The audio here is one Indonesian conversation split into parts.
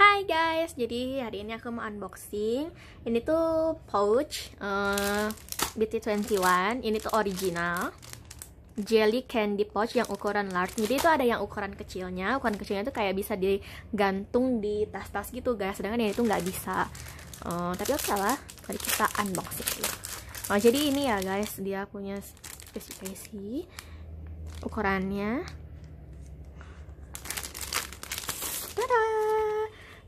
Hai guys, jadi hari ini aku mau unboxing Ini tuh pouch uh, eh, BT21 Ini tuh original Jelly candy pouch yang ukuran large Jadi itu ada yang ukuran kecilnya Ukuran kecilnya tuh kayak bisa digantung di tas-tas gitu guys Sedangkan ini tuh nggak bisa uh, Tapi oke okay lah, mari kita unboxing dulu Oh, jadi ini ya guys, dia punya spesifikasi ukurannya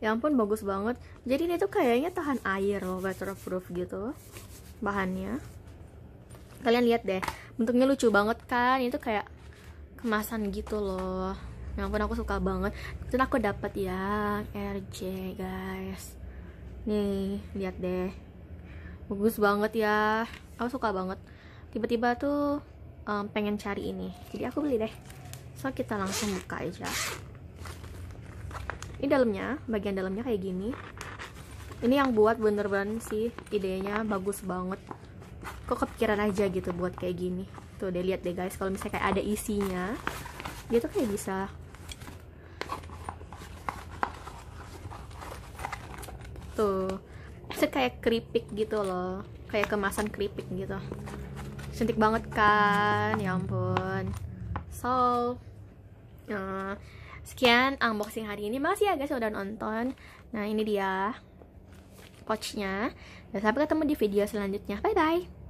ya ampun bagus banget jadi ini tuh kayaknya tahan air loh waterproof gitu bahannya kalian lihat deh bentuknya lucu banget kan itu kayak kemasan gitu loh Yang pun aku suka banget itu aku dapat ya, RJ guys nih lihat deh bagus banget ya aku suka banget tiba-tiba tuh um, pengen cari ini jadi aku beli deh so kita langsung buka aja ini dalamnya bagian dalamnya kayak gini ini yang buat bener-bener sih idenya bagus banget kok kepikiran aja gitu buat kayak gini tuh deh lihat deh guys kalau misalnya kayak ada isinya dia tuh kayak bisa tuh bisa kayak keripik gitu loh kayak kemasan keripik gitu cantik banget kan ya ampun so uh, nah, Sekian unboxing hari ini. Makasih ya guys udah nonton. Nah, ini dia pouchnya. Dan sampai ketemu di video selanjutnya. Bye-bye.